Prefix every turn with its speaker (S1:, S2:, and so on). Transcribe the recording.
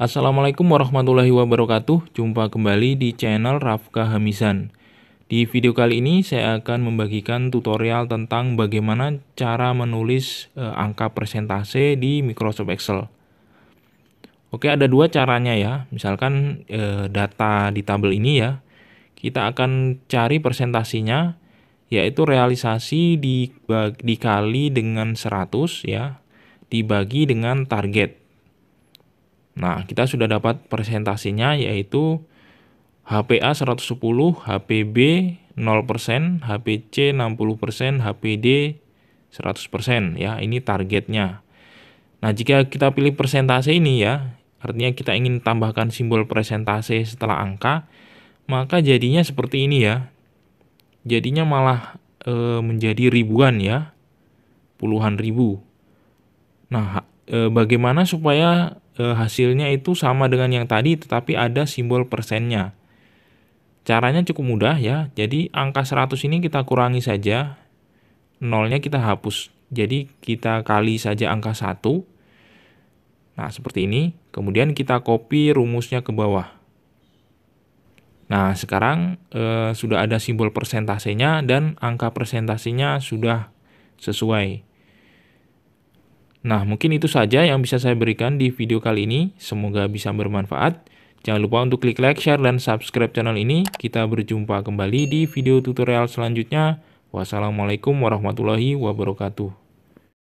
S1: Assalamualaikum warahmatullahi wabarakatuh Jumpa kembali di channel Rafka Hamisan Di video kali ini saya akan membagikan tutorial tentang bagaimana cara menulis eh, angka persentase di Microsoft Excel Oke ada dua caranya ya Misalkan eh, data di tabel ini ya Kita akan cari persentasinya yaitu realisasi dibagi, dikali dengan 100 ya dibagi dengan target Nah, kita sudah dapat presentasinya yaitu HPA 110, HPB 0%, HPC 60%, HPD 100% ya. Ini targetnya. Nah, jika kita pilih persentase ini ya, artinya kita ingin tambahkan simbol persentase setelah angka, maka jadinya seperti ini ya. Jadinya malah e, menjadi ribuan ya. Puluhan ribu. Nah, e, bagaimana supaya Eh, hasilnya itu sama dengan yang tadi tetapi ada simbol persennya. Caranya cukup mudah ya. Jadi angka 100 ini kita kurangi saja. Nolnya kita hapus. Jadi kita kali saja angka 1. Nah, seperti ini. Kemudian kita copy rumusnya ke bawah. Nah, sekarang e, sudah ada simbol persentasenya dan angka persentasenya sudah sesuai. Nah, mungkin itu saja yang bisa saya berikan di video kali ini. Semoga bisa bermanfaat. Jangan lupa untuk klik like, share, dan subscribe channel ini. Kita berjumpa kembali di video tutorial selanjutnya. Wassalamualaikum warahmatullahi wabarakatuh.